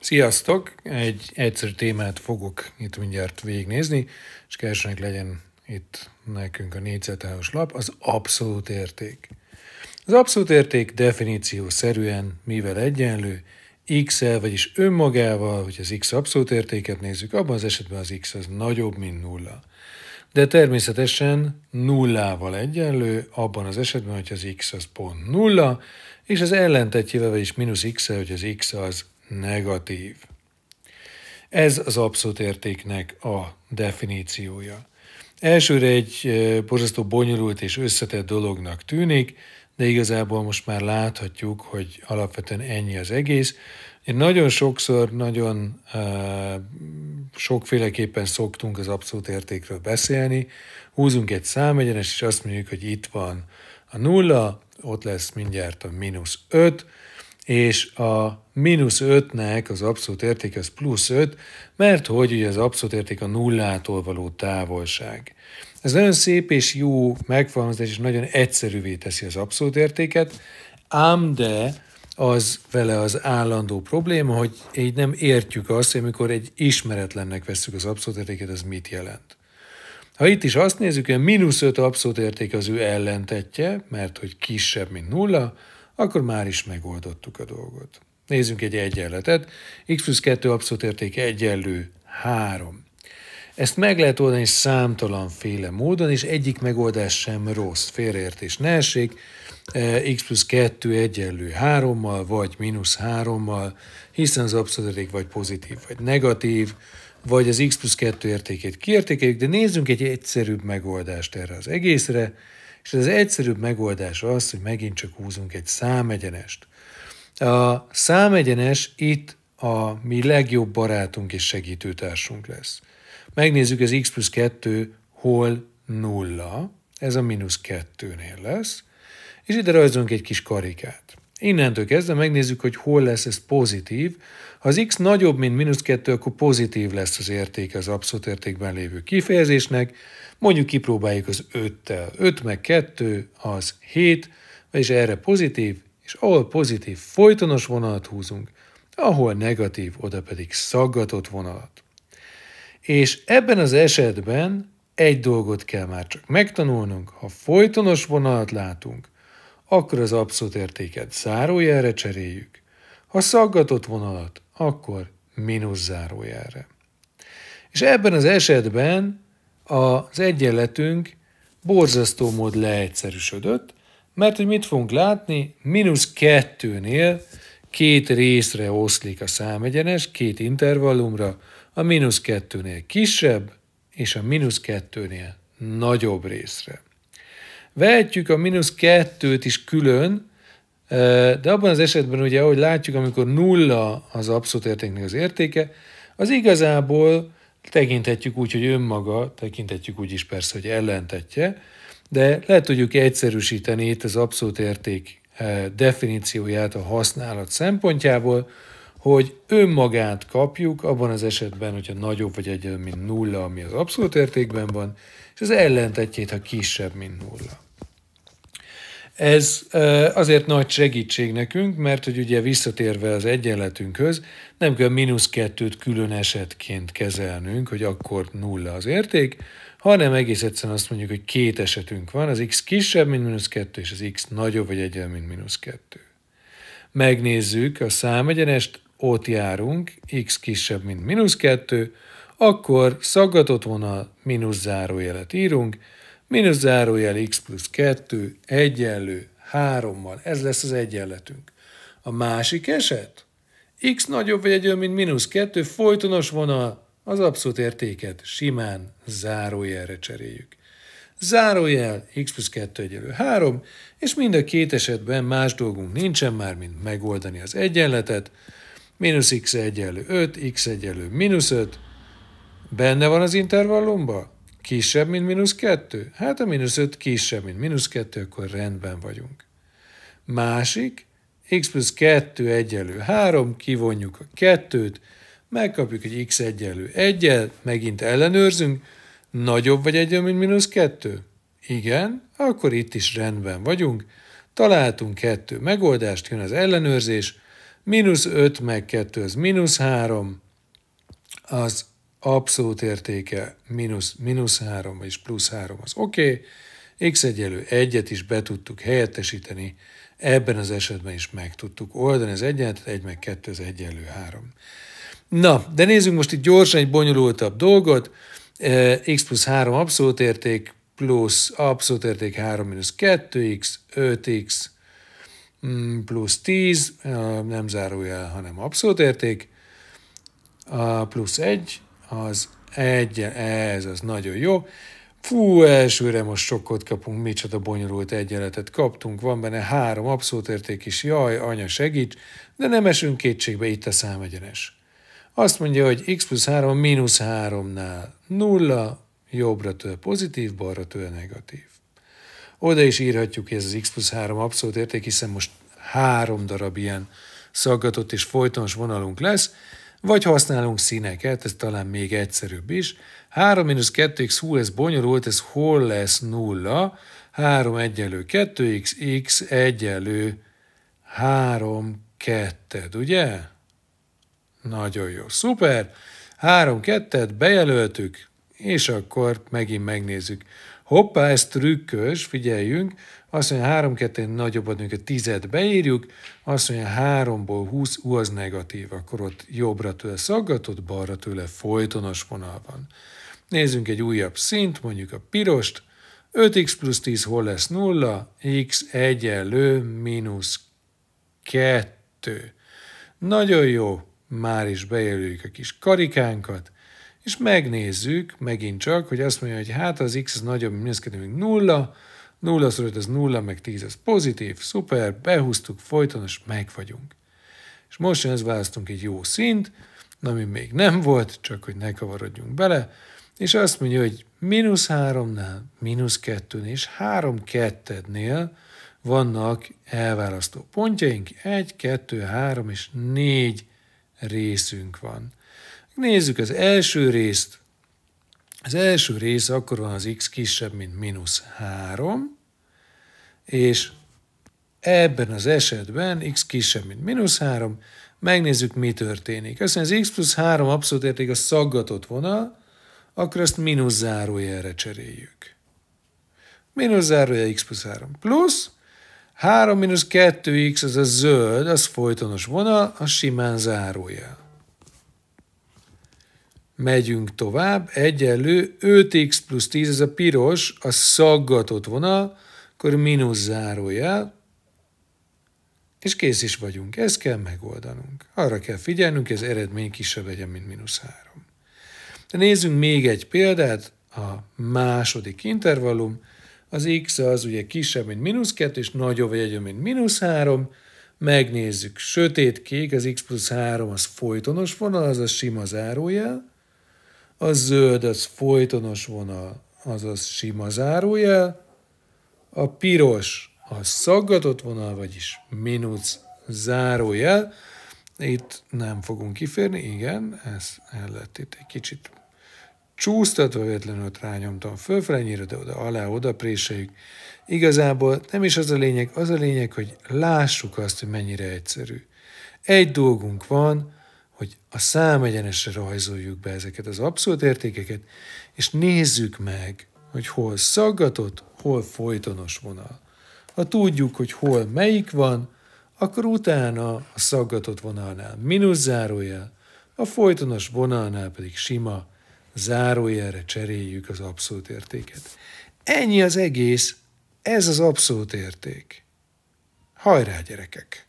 Sziasztok! Egy egyszerű témát fogok itt mindjárt végignézni, és keresnek legyen itt nekünk a négyzetáros lap, az abszolút érték. Az abszolút érték definíció szerűen mivel egyenlő, x-el, vagyis önmagával, hogy az x abszolút értéket nézzük, abban az esetben az x az nagyobb, mint nulla. De természetesen nullával egyenlő, abban az esetben, hogy az x az pont nulla, és az ellentetjével, vagyis mínusz x el hogy az x az negatív. Ez az abszolút értéknek a definíciója. Elsőre egy borzasztó bonyolult és összetett dolognak tűnik, de igazából most már láthatjuk, hogy alapvetően ennyi az egész. Én nagyon sokszor, nagyon uh, sokféleképpen szoktunk az abszolút értékről beszélni. Húzunk egy számegyenes, és azt mondjuk, hogy itt van a nulla, ott lesz mindjárt a mínusz 5, és a mínusz 5-nek az abszolút érték az plusz 5, mert hogy ugye az abszolút érték a nullától való távolság. Ez nagyon szép és jó megfogalmazás, és nagyon egyszerűvé teszi az abszolút értéket, ám de az vele az állandó probléma, hogy így nem értjük azt, hogy amikor egy ismeretlennek veszük az abszolút értéket, az mit jelent. Ha itt is azt nézzük, hogy a mínusz 5 abszolút érték az ő ellentetje, mert hogy kisebb, mint nulla, akkor már is megoldottuk a dolgot. Nézzünk egy egyenletet. x plusz 2 abszolút értéke egyenlő 3. Ezt meg lehet oldani számtalan féle módon, és egyik megoldás sem rossz. Félreértés ne essék, e, x plusz 2 egyenlő 3-mal, vagy mínusz 3-mal, hiszen az abszolút érték vagy pozitív, vagy negatív, vagy az x plusz 2 értékét kiértékeljük, de nézzünk egy egyszerűbb megoldást erre az egészre, és az egyszerűbb megoldás az, hogy megint csak húzunk egy számegyenest. A számegyenes itt a mi legjobb barátunk és segítőtársunk lesz. Megnézzük az x plusz 2 hol nulla, ez a mínusz 2-nél lesz, és ide rajzolunk egy kis karikát. Innentől kezdve megnézzük, hogy hol lesz ez pozitív. Ha az x nagyobb, mint mínusz 2, akkor pozitív lesz az értéke az abszolút értékben lévő kifejezésnek. Mondjuk kipróbáljuk az 5-tel. 5 meg 2 az 7, és erre pozitív, és ahol pozitív, folytonos vonalat húzunk, ahol negatív, oda pedig szaggatott vonalat. És ebben az esetben egy dolgot kell már csak megtanulnunk, ha folytonos vonalat látunk – akkor az abszolút értéket zárójelre cseréljük. Ha szaggatott vonalat, akkor mínusz zárójelre. És ebben az esetben az egyenletünk borzasztó mód leegyszerűsödött, mert hogy mit fogunk látni? Mínusz kettőnél két részre oszlik a számegyenes, két intervallumra, a mínusz kettőnél kisebb, és a mínusz kettőnél nagyobb részre. Vehetjük a mínusz kettőt is külön, de abban az esetben ugye, ahogy látjuk, amikor nulla az abszolút értéknek az értéke, az igazából tekinthetjük úgy, hogy önmaga, tekinthetjük úgy is persze, hogy ellentetje, de le tudjuk egyszerűsíteni itt az abszolút érték definícióját a használat szempontjából, hogy önmagát kapjuk abban az esetben, hogyha nagyobb vagy egyenlő, mint nulla, ami az abszolút értékben van, és az ellentetjét, ha kisebb, mint nulla. Ez azért nagy segítség nekünk, mert hogy ugye visszatérve az egyenletünkhöz, nem kell mínusz kettőt külön esetként kezelnünk, hogy akkor nulla az érték, hanem egész egyszerűen azt mondjuk, hogy két esetünk van, az x kisebb, mint mínusz kettő, és az x nagyobb vagy egyen, mint mínusz kettő. Megnézzük a számegyenest, ott járunk, x kisebb, mint mínusz kettő, akkor szaggatott vonal, mínusz zárójelet írunk, mínusz zárójel x plusz 2 egyenlő 3-mal. Ez lesz az egyenletünk. A másik eset, x nagyobb vagy egyenlő, mint mínusz 2, folytonos vonal, az abszolút értéket simán zárójelre cseréljük. Zárójel x plusz 2 egyenlő 3, és mind a két esetben más dolgunk nincsen már, mint megoldani az egyenletet. Mínusz x egyenlő 5, x egyenlő mínusz 5, benne van az intervallumban? Kisebb, mint mínusz 2? Hát a mínusz 5 kisebb, mint mínusz 2, akkor rendben vagyunk. Másik, x plusz 2 egyenlő 3, kivonjuk a 2-t, megkapjuk egy x egyenlő 1 megint ellenőrzünk, nagyobb vagy egyenlő, mint mínusz 2? Igen, akkor itt is rendben vagyunk, találtunk kettő megoldást, jön az ellenőrzés, mínusz 5 meg 2 az mínusz 3, az abszolút értéke mínusz, mínusz 3 és plusz 3 az oké, okay. x egyelő egyet is be tudtuk helyettesíteni, ebben az esetben is meg tudtuk oldani az egyenletet, 1 meg 2 az egyenlő 3. Na, de nézzük most itt gyorsan egy bonyolultabb dolgot, e, x plusz 3 abszolút érték, plusz abszolút érték 3 mínusz 2x, 5x mm, plusz 10, e, nem zárójel, hanem abszolút érték, plusz 1, az egyen, ez az nagyon jó. Fú, elsőre most sokkot kapunk, micsoda bonyolult egyenletet kaptunk, van benne három abszolút érték is, jaj, anya segíts, de nem esünk kétségbe, itt a egyenes. Azt mondja, hogy x plusz 3 mínusz 3-nál nulla, jobbra tő pozitív, balra tő negatív. Oda is írhatjuk, hogy ez az x plusz 3 abszolút érték, hiszen most három darab ilyen szaggatott és folytonos vonalunk lesz, vagy használunk színeket, ez talán még egyszerűbb is. 3 2x, hú, ez bonyolult, ez hol lesz 0? 3 egyenlő 2x, x egyenlő 3 ketted, ugye? Nagyon jó, szuper! 3 kettet bejelöltük, és akkor megint megnézzük hoppá, ez trükkös, figyeljünk, azt mondja, 3 2 nagyobb adunk, a tizet beírjuk, azt mondja, 3-ból 20, U az negatív, akkor ott jobbra tőle szaggatott, balra tőle folytonos vonal van. Nézzünk egy újabb szint, mondjuk a pirost, 5x plusz 10 hol lesz 0, x egyenlő mínusz 2. Nagyon jó, már is bejelöljük a kis karikánkat, és megnézzük megint csak, hogy azt mondja, hogy hát az x az nagyobb, mint minusz mint 0, 0 szor 5 az 0, meg 10 az pozitív, szuper, behúztuk, folytonos, meg vagyunk. És most ez választunk egy jó szint, ami még nem volt, csak hogy ne kavarodjunk bele, és azt mondja, hogy mínusz 3-nál, mínusz 2 és 3 kettednél vannak elválasztó pontjaink, 1, 2, 3 és 4 részünk van. Nézzük az első részt. Az első rész akkor van az x kisebb, mint mínusz 3, és ebben az esetben x kisebb, mint mínusz 3, megnézzük, mi történik. Aztán az x plusz 3 abszolút érték a szaggatott vonal, akkor ezt mínusz zárójelre cseréljük. Mínusz zárója x plusz 3 plusz, 3 mínusz 2x, az a zöld, az folytonos vonal, a simán zárójel. Megyünk tovább, egyenlő 5x plusz 10, ez a piros, a szaggatott vonal, akkor mínusz zárójel, és kész is vagyunk. Ezt kell megoldanunk. Arra kell figyelnünk, ez eredmény kisebb legyen, mint mínusz 3. De nézzünk még egy példát, a második intervallum, az x az ugye kisebb, mint mínusz 2, és nagyobb vagy egyen, mint mínusz 3, megnézzük, sötét kék, az x plusz 3 az folytonos vonal, az a sima zárójel, a zöld az folytonos vonal, azaz sima zárójel, a piros a szaggatott vonal, vagyis minusz zárójel. Itt nem fogunk kiférni, igen, ez el lett itt egy kicsit csúsztatva, véletlenül rányomtam fölfele, nyíra, de oda, alá, oda préseljük. Igazából nem is az a lényeg, az a lényeg, hogy lássuk azt, hogy mennyire egyszerű. Egy dolgunk van, hogy a számegyenesre rajzoljuk be ezeket az abszolút értékeket, és nézzük meg, hogy hol szaggatott, hol folytonos vonal. Ha tudjuk, hogy hol melyik van, akkor utána a szaggatott vonalnál mínusz zárójel, a folytonos vonalnál pedig sima zárójelre cseréljük az abszolút értéket. Ennyi az egész, ez az abszolút érték. Hajrá, gyerekek!